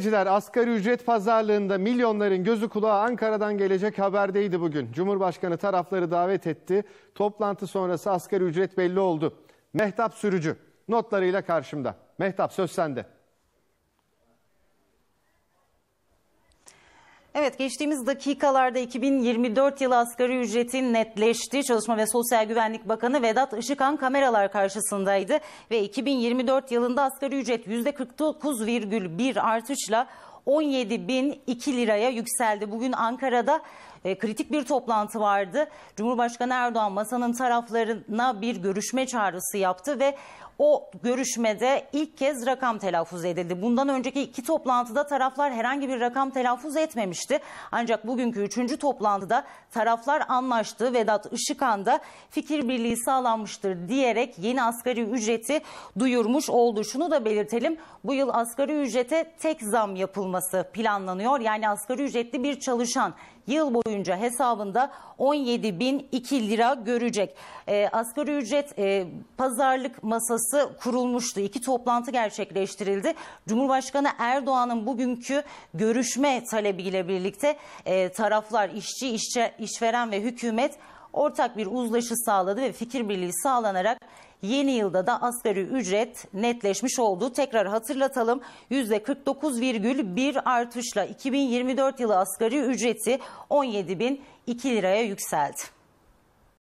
seyirciler asgari ücret pazarlığında milyonların gözü kulağı Ankara'dan gelecek haberdeydi bugün. Cumhurbaşkanı tarafları davet etti. Toplantı sonrası asgari ücret belli oldu. Mehtap Sürücü notlarıyla karşımda. Mehtap söz sende. Evet geçtiğimiz dakikalarda 2024 yılı asgari ücretin netleşti. Çalışma ve Sosyal Güvenlik Bakanı Vedat Işıkan kameralar karşısındaydı ve 2024 yılında asgari ücret %49,1 artışla 17.002 liraya yükseldi. Bugün Ankara'da e, kritik bir toplantı vardı. Cumhurbaşkanı Erdoğan masanın taraflarına bir görüşme çağrısı yaptı ve o görüşmede ilk kez rakam telaffuz edildi. Bundan önceki iki toplantıda taraflar herhangi bir rakam telaffuz etmemişti. Ancak bugünkü üçüncü toplantıda taraflar anlaştı. Vedat Işıkan da fikir birliği sağlanmıştır diyerek yeni asgari ücreti duyurmuş oldu. Şunu da belirtelim bu yıl asgari ücrete tek zam yapılması planlanıyor. Yani asgari ücretli bir çalışan yıl boyunca hesabında 17.002 lira görecek. E, asgari ücret e, pazarlık masası kurulmuştu. İki toplantı gerçekleştirildi. Cumhurbaşkanı Erdoğan'ın bugünkü görüşme talebiyle birlikte e, taraflar işçi, işçi, işveren ve hükümet ortak bir uzlaşı sağladı ve fikir birliği sağlanarak yeni yılda da asgari ücret netleşmiş oldu. Tekrar hatırlatalım %49,1 artışla 2024 yılı asgari ücreti 17.002 liraya yükseldi.